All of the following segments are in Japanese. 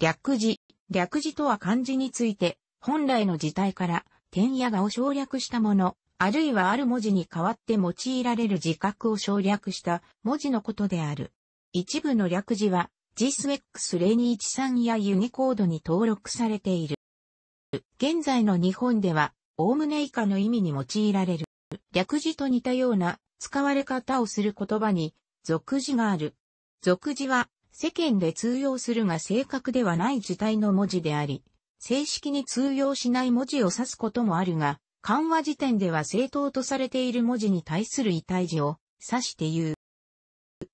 略字、略字とは漢字について、本来の字体から、点やがを省略したもの、あるいはある文字に代わって用いられる字格を省略した文字のことである。一部の略字は、i s x 0 2 1 3やユニコードに登録されている。現在の日本では、おおむね以下の意味に用いられる。略字と似たような使われ方をする言葉に、俗字がある。俗字は、世間で通用するが正確ではない字体の文字であり、正式に通用しない文字を指すこともあるが、緩和時点では正当とされている文字に対する異体字を指して言う。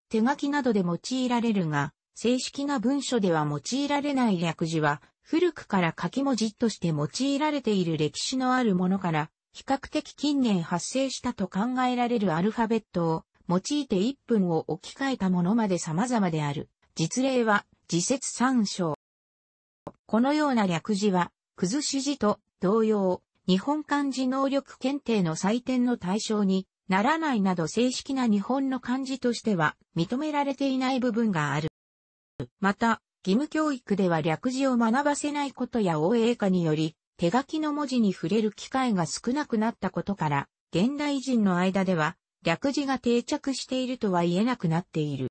手書きなどで用いられるが、正式な文書では用いられない略字は、古くから書き文字として用いられている歴史のあるものから、比較的近年発生したと考えられるアルファベットを用いて1分を置き換えたものまで様々である。実例は、自節参照。このような略字は、くずし字と同様、日本漢字能力検定の採点の対象にならないなど正式な日本の漢字としては認められていない部分がある。また、義務教育では略字を学ばせないことや OA 化により、手書きの文字に触れる機会が少なくなったことから、現代人の間では、略字が定着しているとは言えなくなっている。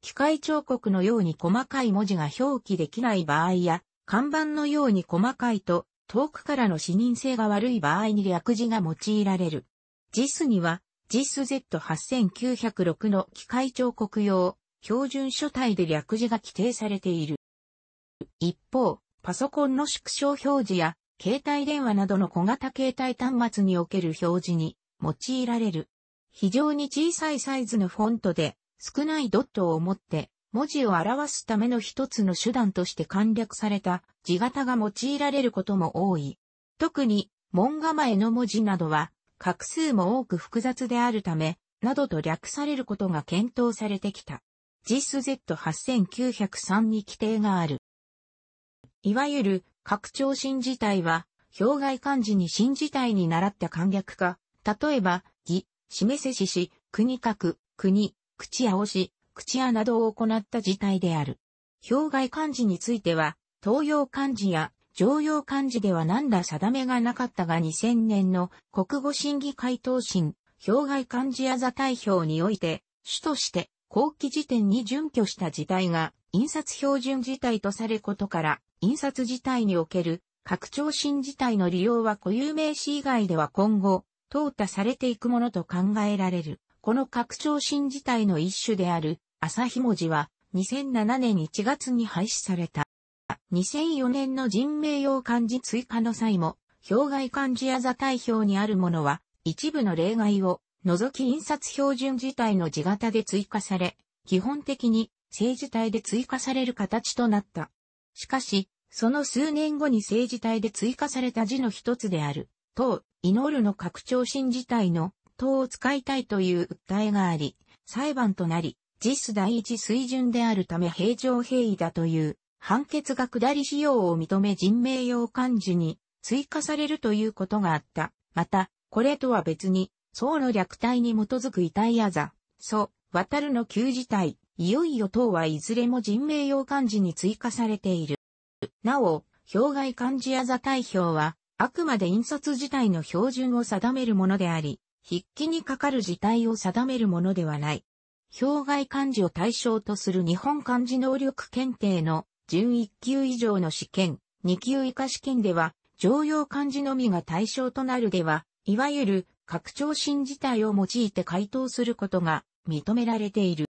機械彫刻のように細かい文字が表記できない場合や、看板のように細かいと、遠くからの視認性が悪い場合に略字が用いられる。JIS には、JISZ8906 の機械彫刻用、標準書体で略字が規定されている。一方、パソコンの縮小表示や、携帯電話などの小型携帯端末における表示に用いられる。非常に小さいサイズのフォントで少ないドットを持って文字を表すための一つの手段として簡略された字型が用いられることも多い。特に門構えの文字などは画数も多く複雑であるため、などと略されることが検討されてきた。JIS Z8903 に規定がある。いわゆる拡張新字体は、表外漢字に新字体に習った簡略化、例えば、義、示せしし、国格、国、口や押し、口やなどを行った事態である。表外漢字については、東洋漢字や常用漢字では何ら定めがなかったが2000年の国語審議回答審、表外漢字や座代表において、主として後期辞典に準拠した事態が印刷標準事態とされることから、印刷事態における拡張新事態の利用は固有名詞以外では今後、淘汰されていくものと考えられる。この拡張新自体の一種である、朝日文字は、2007年1月に廃止された。2004年の人名用漢字追加の際も、表外漢字や座体表にあるものは、一部の例外を、除き印刷標準自体の字型で追加され、基本的に政治体で追加される形となった。しかし、その数年後に政治体で追加された字の一つである、当、祈るの拡張新自体の刀を使いたいという訴えがあり、裁判となり、実第一水準であるため平常平位だという判決が下り仕用を認め人名用漢字に追加されるということがあった。また、これとは別に、僧の略体に基づく遺体あざ、祖、渡るの旧事態、いよいよ等はいずれも人名用漢字に追加されている。なお、表外漢字あざ対表は、あくまで印刷自体の標準を定めるものであり、筆記にかかる事態を定めるものではない。表外漢字を対象とする日本漢字能力検定の準1級以上の試験、2級以下試験では、常用漢字のみが対象となるでは、いわゆる拡張新字体を用いて回答することが認められている。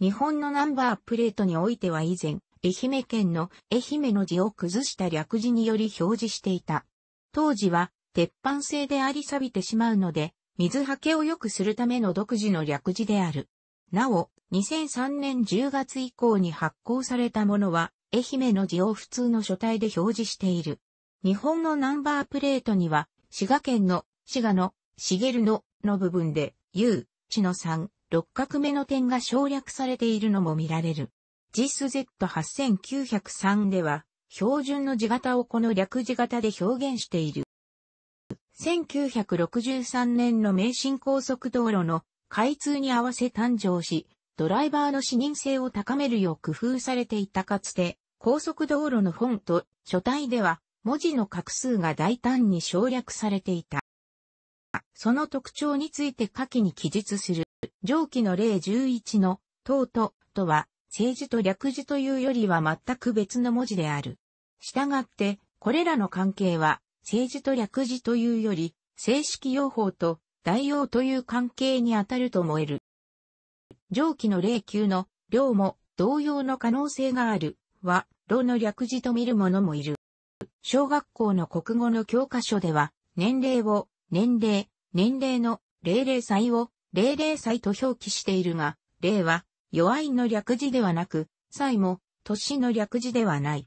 日本のナンバープレートにおいては以前、愛媛県の愛媛の字を崩した略字により表示していた。当時は鉄板製であり錆びてしまうので、水はけを良くするための独自の略字である。なお、2003年10月以降に発行されたものは、愛媛の字を普通の書体で表示している。日本のナンバープレートには、滋賀県の、滋賀の、茂の、の部分で、U、地の3、六角目の点が省略されているのも見られる。JIS Z8903 では、標準の字型をこの略字型で表現している。1963年の名神高速道路の開通に合わせ誕生し、ドライバーの視認性を高めるよう工夫されていたかつて、高速道路のフォント、書体では、文字の画数が大胆に省略されていた。その特徴について下記に記述する、上記の例11の、とうと、とは、政治と略字というよりは全く別の文字である。したがって、これらの関係は、政治と略字というより、正式用法と代用という関係にあたると思える。上記の例級の、量も同様の可能性がある、は、炉の略字と見る者もいる。小学校の国語の教科書では、年齢を、年齢、年齢の、零0歳を、零0歳と表記しているが、例は、弱いの略字ではなく、歳も、年の略字ではない。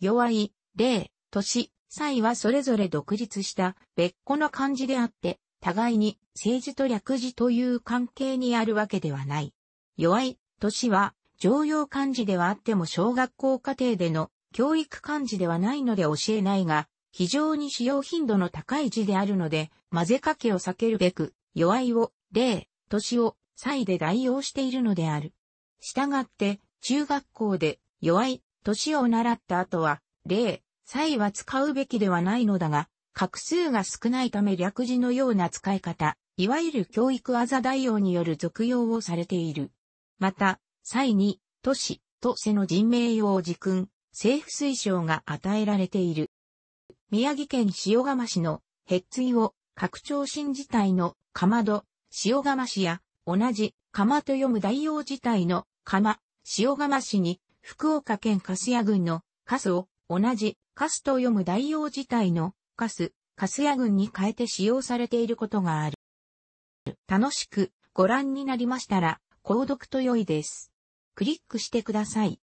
弱い、例、年、際はそれぞれ独立した別個の漢字であって、互いに政治と略字という関係にあるわけではない。弱い、年は、常用漢字ではあっても小学校課程での教育漢字ではないので教えないが、非常に使用頻度の高い字であるので、混ぜかけを避けるべく、弱いを、例、年を、歳で代用しているのである。したがって、中学校で、弱い、年を習った後は、例、際は使うべきではないのだが、画数が少ないため略字のような使い方、いわゆる教育あざ代用による俗用をされている。また、際に、都市、都市の人名用自訓、政府推奨が与えられている。宮城県塩釜市の、へっついを、拡張新自体の、かまど、塩釜市や、同じ、かまと読む代用自体の、かま、塩釜市に、福岡県粕屋郡の、粕を、同じカスと読む大用自体のカス、カスヤ群に変えて使用されていることがある。楽しくご覧になりましたら、購読と良いです。クリックしてください。